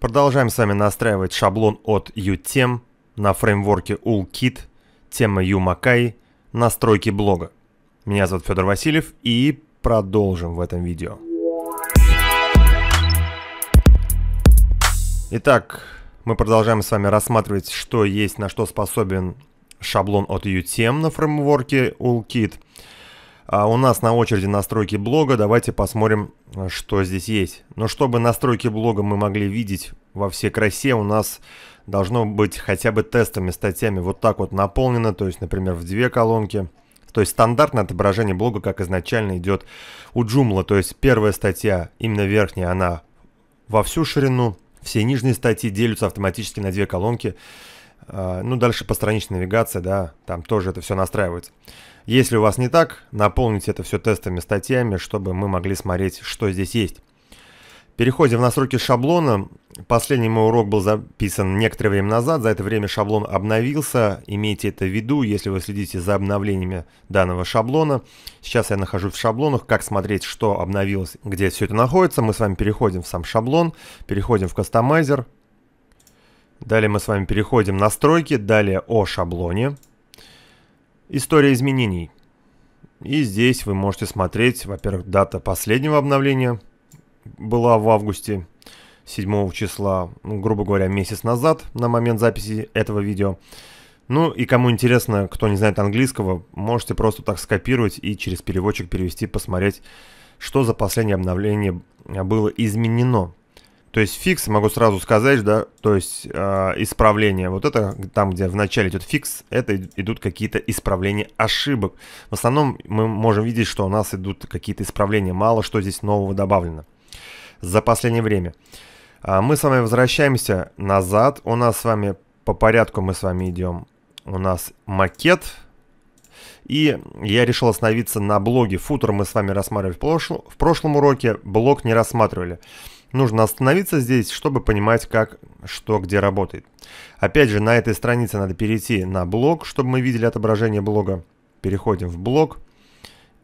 Продолжаем с вами настраивать шаблон от UTEM на фреймворке ULKit, тема UMakai, настройки блога. Меня зовут Федор Васильев и продолжим в этом видео. Итак, мы продолжаем с вами рассматривать, что есть, на что способен шаблон от UTM на фреймворке ULKit. А у нас на очереди настройки блога. Давайте посмотрим, э, что здесь есть. Но чтобы настройки блога мы могли видеть во всей красе, у нас должно быть хотя бы тестами, статьями вот так вот наполнено. То есть, например, в две колонки. То есть стандартное отображение блога, как изначально идет у Joomla. То есть первая статья, именно верхняя, она во всю ширину. Все нижние статьи делятся автоматически на две колонки. А, ну, дальше постраничная навигация, да, там тоже это все настраивается. Если у вас не так, наполните это все тестами, статьями, чтобы мы могли смотреть, что здесь есть. Переходим в настройки шаблона. Последний мой урок был записан некоторое время назад. За это время шаблон обновился. Имейте это в виду, если вы следите за обновлениями данного шаблона. Сейчас я нахожусь в шаблонах. Как смотреть, что обновилось, где все это находится. Мы с вами переходим в сам шаблон. Переходим в кастомайзер. Далее мы с вами переходим в настройки. Далее о шаблоне. История изменений. И здесь вы можете смотреть, во-первых, дата последнего обновления была в августе 7 числа, ну, грубо говоря, месяц назад, на момент записи этого видео. Ну и кому интересно, кто не знает английского, можете просто так скопировать и через переводчик перевести, посмотреть, что за последнее обновление было изменено. То есть фикс, могу сразу сказать, да, то есть э, исправление. Вот это там, где в начале идет фикс, это идут какие-то исправления ошибок. В основном мы можем видеть, что у нас идут какие-то исправления. Мало что здесь нового добавлено за последнее время. А мы с вами возвращаемся назад. У нас с вами по порядку мы с вами идем. У нас макет. И я решил остановиться на блоге. Футер мы с вами рассматривали в, прошло, в прошлом уроке. Блог не рассматривали. Нужно остановиться здесь, чтобы понимать, как что где работает. Опять же, на этой странице надо перейти на блог, чтобы мы видели отображение блога. Переходим в блог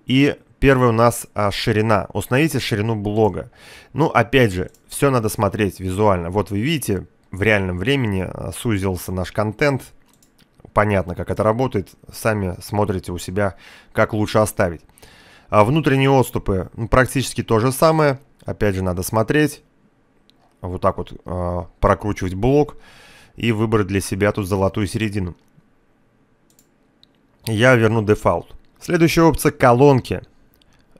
И первое у нас а, ширина. Установите ширину блога. Ну, опять же, все надо смотреть визуально. Вот вы видите, в реальном времени а, сузился наш контент. Понятно, как это работает. Сами смотрите у себя, как лучше оставить. А внутренние отступы ну, практически то же самое. Опять же, надо смотреть, вот так вот э, прокручивать блок и выбрать для себя тут золотую середину. Я верну дефолт. Следующая опция – колонки.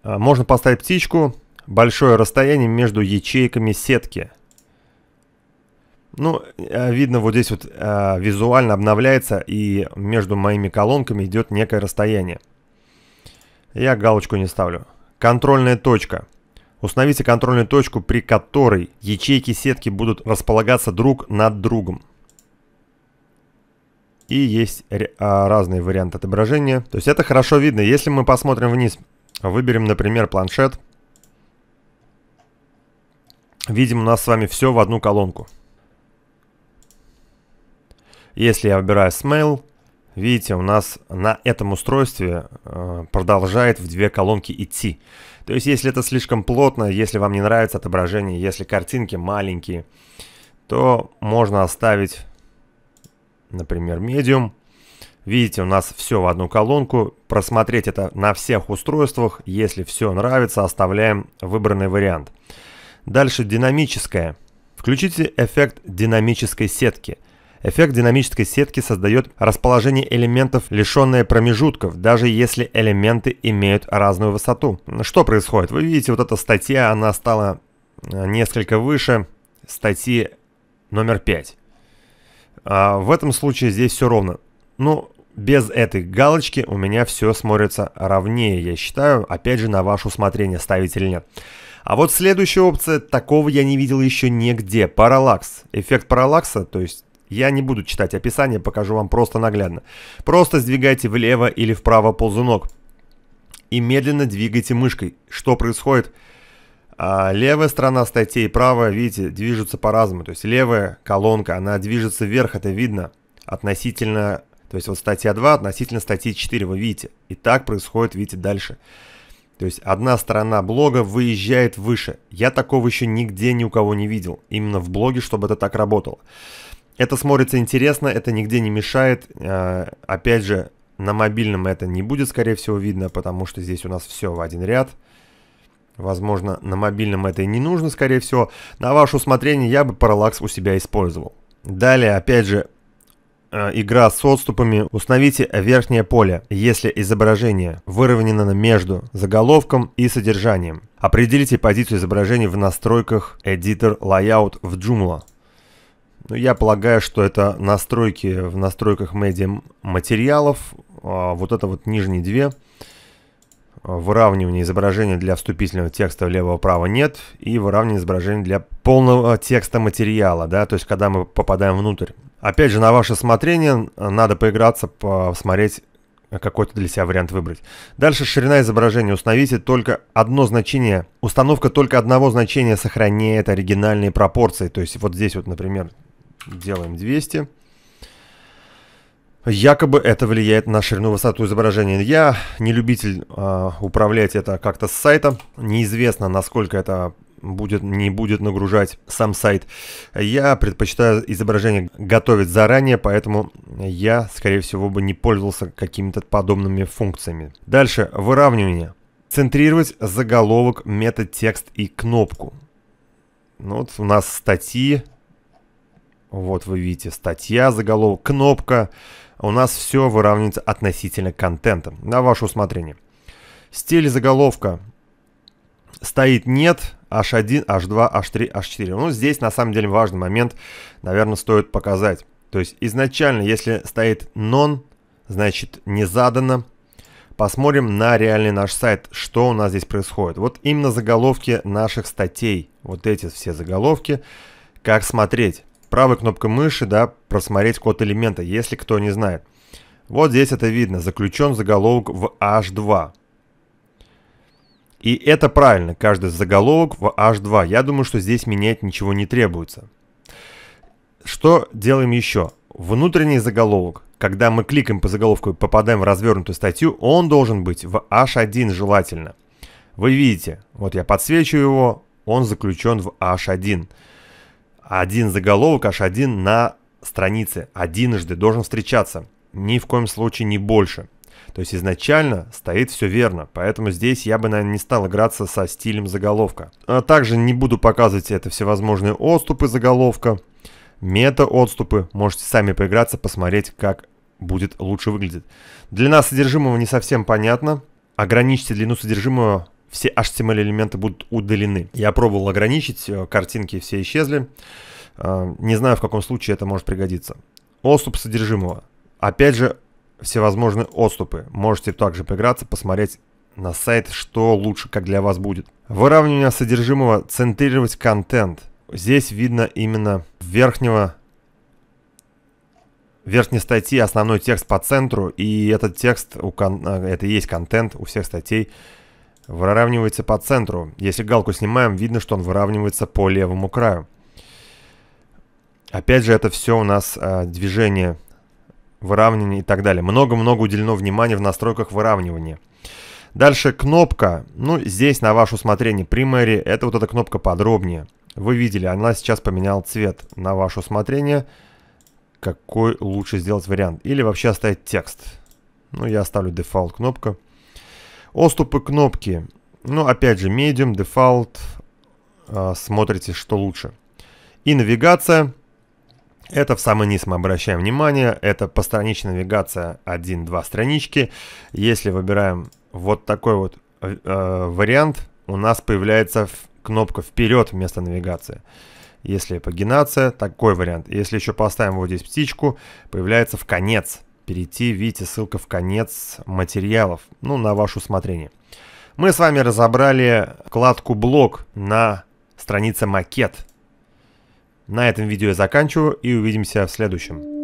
А, можно поставить птичку, большое расстояние между ячейками сетки. Ну, а, видно, вот здесь вот э, визуально обновляется, и между моими колонками идет некое расстояние. Я галочку не ставлю. Контрольная точка – Установите контрольную точку, при которой ячейки сетки будут располагаться друг над другом. И есть а, разные варианты отображения. То есть это хорошо видно. Если мы посмотрим вниз, выберем, например, планшет. Видим у нас с вами все в одну колонку. Если я выбираю Smell, видите, у нас на этом устройстве э, продолжает в две колонки идти. То есть, если это слишком плотно, если вам не нравится отображение, если картинки маленькие, то можно оставить, например, медиум. Видите, у нас все в одну колонку. Просмотреть это на всех устройствах. Если все нравится, оставляем выбранный вариант. Дальше динамическое. Включите эффект динамической сетки. Эффект динамической сетки создает расположение элементов, лишенное промежутков, даже если элементы имеют разную высоту. Что происходит? Вы видите, вот эта статья, она стала э, несколько выше статьи номер 5. А в этом случае здесь все ровно. Ну, без этой галочки у меня все смотрится ровнее, я считаю. Опять же, на ваше усмотрение, ставить или нет. А вот следующая опция, такого я не видел еще нигде. Параллакс. Эффект параллакса, то есть я не буду читать описание, покажу вам просто наглядно. Просто сдвигайте влево или вправо ползунок и медленно двигайте мышкой. Что происходит? А левая сторона статьи и правая, видите, движутся по-разному. То есть левая колонка, она движется вверх, это видно, относительно... То есть вот статья 2 относительно статьи 4, вы видите. И так происходит, видите, дальше. То есть одна сторона блога выезжает выше. Я такого еще нигде ни у кого не видел. Именно в блоге, чтобы это так работало. Это смотрится интересно, это нигде не мешает. Э, опять же, на мобильном это не будет, скорее всего, видно, потому что здесь у нас все в один ряд. Возможно, на мобильном это и не нужно, скорее всего. На ваше усмотрение я бы параллакс у себя использовал. Далее, опять же, э, игра с отступами. Установите верхнее поле, если изображение выровнено между заголовком и содержанием. Определите позицию изображения в настройках Editor Layout в Joomla. Ну, я полагаю, что это настройки в настройках медиа материалов. А, вот это вот нижние две. А, выравнивание изображения для вступительного текста влево-вправо нет. И выравнивание изображения для полного текста материала, да, то есть когда мы попадаем внутрь. Опять же, на ваше смотрение а, надо поиграться, посмотреть, э, какой-то для себя вариант выбрать. Дальше ширина изображения. Установите только одно значение. Установка только одного значения сохраняет оригинальные пропорции. То есть вот здесь вот, например, Делаем 200. Якобы это влияет на ширину высоту изображения. Я не любитель э, управлять это как-то с сайта. Неизвестно, насколько это будет, не будет нагружать сам сайт. Я предпочитаю изображение готовить заранее, поэтому я, скорее всего, бы не пользовался какими-то подобными функциями. Дальше, выравнивание. Центрировать заголовок, метатекст и кнопку. Ну, вот у нас статьи, вот вы видите, статья, заголовок, кнопка. У нас все выравнивается относительно контента. На ваше усмотрение. Стиль заголовка стоит нет, H1, H2, H3, H4. Ну, здесь на самом деле важный момент, наверное, стоит показать. То есть изначально, если стоит non, значит не задано. Посмотрим на реальный наш сайт, что у нас здесь происходит. Вот именно заголовки наших статей, вот эти все заголовки, как смотреть правой кнопкой мыши, да, просмотреть код элемента, если кто не знает. Вот здесь это видно, заключен заголовок в H2. И это правильно, каждый заголовок в H2. Я думаю, что здесь менять ничего не требуется. Что делаем еще? Внутренний заголовок. Когда мы кликаем по заголовку и попадаем в развернутую статью, он должен быть в H1 желательно. Вы видите, вот я подсвечу его, он заключен в H1 один заголовок, аж один на странице, единожды должен встречаться, ни в коем случае не больше. То есть изначально стоит все верно, поэтому здесь я бы, наверное, не стал играться со стилем заголовка. А также не буду показывать это всевозможные отступы заголовка, мета-отступы. Можете сами поиграться, посмотреть, как будет лучше выглядеть. Длина содержимого не совсем понятна. Ограничьте длину содержимого все HTML-элементы будут удалены. Я пробовал ограничить, э, картинки все исчезли. Э, не знаю, в каком случае это может пригодиться. Отступ содержимого. Опять же, всевозможные отступы. Можете также поиграться, посмотреть на сайт, что лучше, как для вас будет. Выравнивание содержимого, центрировать контент. Здесь видно именно верхнего верхней статьи основной текст по центру, и этот текст, у кон... Э, это и есть контент у всех статей выравнивается по центру. Если галку снимаем, видно, что он выравнивается по левому краю. Опять же, это все у нас э, движение, выравнивание и так далее. Много-много уделено внимания в настройках выравнивания. Дальше кнопка. Ну, здесь на ваше усмотрение Primary. Это вот эта кнопка подробнее. Вы видели, она сейчас поменяла цвет на ваше усмотрение. Какой лучше сделать вариант? Или вообще оставить текст. Ну, я оставлю дефолт кнопка. Оступы кнопки. Ну, опять же, medium, default. А, смотрите, что лучше. И навигация. Это в самый низ мы обращаем внимание. Это постраничная навигация 1-2 странички. Если выбираем вот такой вот э, э вариант, у нас появляется кнопка «Вперед» вместо навигации. Если пагинация, такой вариант. Если еще поставим вот здесь птичку, появляется в конец перейти, видите, ссылка в конец материалов, ну, на ваше усмотрение. Мы с вами разобрали вкладку «Блог» на странице «Макет». На этом видео я заканчиваю и увидимся в следующем.